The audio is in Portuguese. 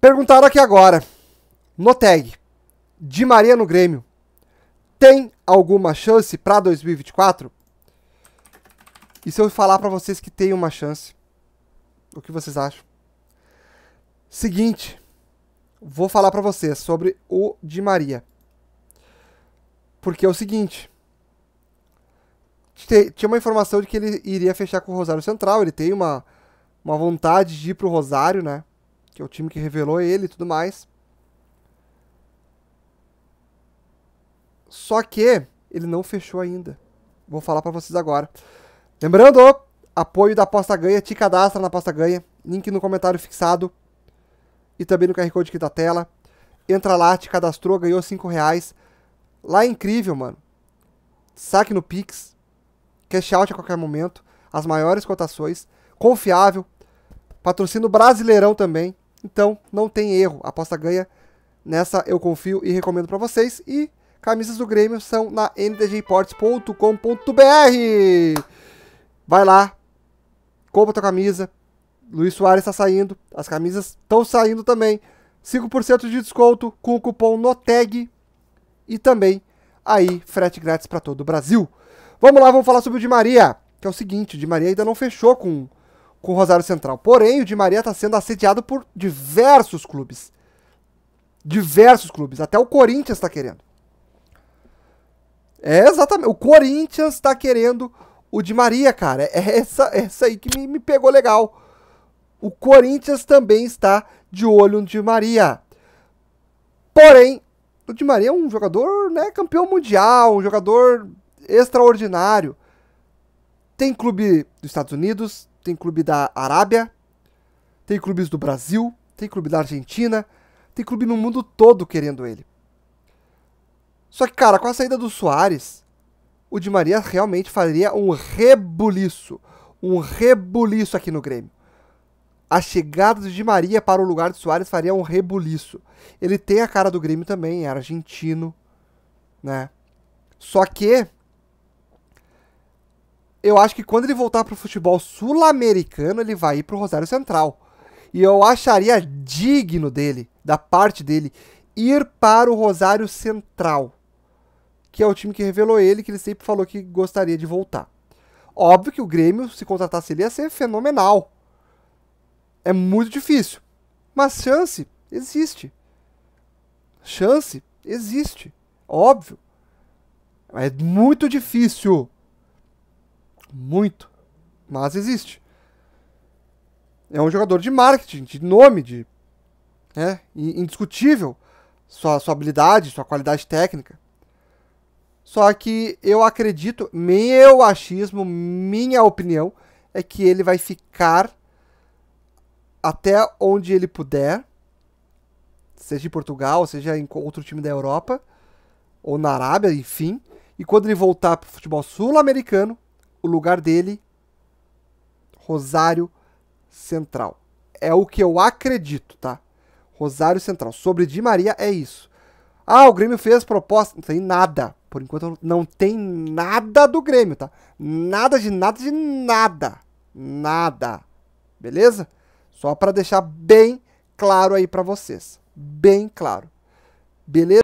Perguntaram aqui agora, no tag, Di Maria no Grêmio, tem alguma chance para 2024? E se eu falar para vocês que tem uma chance, o que vocês acham? Seguinte, vou falar para vocês sobre o Di Maria. Porque é o seguinte, tinha uma informação de que ele iria fechar com o Rosário Central, ele tem uma, uma vontade de ir pro Rosário, né? que é o time que revelou ele e tudo mais. Só que ele não fechou ainda. Vou falar para vocês agora. Lembrando, apoio da Aposta Ganha, te cadastra na Aposta Ganha, link no comentário fixado e também no QR Code aqui da tela. Entra lá, te cadastrou, ganhou 5 reais. Lá é incrível, mano. Saque no Pix, cash out a qualquer momento, as maiores cotações, confiável, patrocínio brasileirão também. Então, não tem erro, aposta ganha. Nessa eu confio e recomendo para vocês. E camisas do Grêmio são na ndgports.com.br. Vai lá, compra tua camisa. Luiz Soares está saindo, as camisas estão saindo também. 5% de desconto com o cupom NOTEG e também aí frete grátis para todo o Brasil. Vamos lá, vamos falar sobre o Di Maria, que é o seguinte, o Di Maria ainda não fechou com com o Rosário Central. Porém, o Di Maria está sendo assediado por diversos clubes. Diversos clubes. Até o Corinthians está querendo. É exatamente. O Corinthians está querendo o Di Maria, cara. É essa, essa aí que me, me pegou legal. O Corinthians também está de olho no Di Maria. Porém, o Di Maria é um jogador né, campeão mundial, um jogador extraordinário. Tem clube dos Estados Unidos, tem clube da Arábia, tem clubes do Brasil, tem clube da Argentina, tem clube no mundo todo querendo ele. Só que, cara, com a saída do Soares, o Di Maria realmente faria um rebuliço. Um rebuliço aqui no Grêmio. A chegada do Di Maria para o lugar de Soares faria um rebuliço. Ele tem a cara do Grêmio também, é argentino, né? Só que eu acho que quando ele voltar pro futebol sul-americano, ele vai ir pro Rosário Central. E eu acharia digno dele, da parte dele, ir para o Rosário Central, que é o time que revelou ele, que ele sempre falou que gostaria de voltar. Óbvio que o Grêmio, se contratasse ele, ia ser fenomenal. É muito difícil. Mas chance existe. Chance existe. Óbvio. É muito difícil muito, mas existe. É um jogador de marketing, de nome, de é, indiscutível sua, sua habilidade, sua qualidade técnica. Só que eu acredito, meu achismo, minha opinião, é que ele vai ficar até onde ele puder, seja em Portugal, seja em outro time da Europa, ou na Arábia, enfim. E quando ele voltar para o futebol sul-americano, o lugar dele, Rosário Central. É o que eu acredito, tá? Rosário Central. Sobre Di Maria é isso. Ah, o Grêmio fez proposta. Não tem nada. Por enquanto não tem nada do Grêmio, tá? Nada de nada de nada. Nada. Beleza? Só para deixar bem claro aí para vocês. Bem claro. Beleza?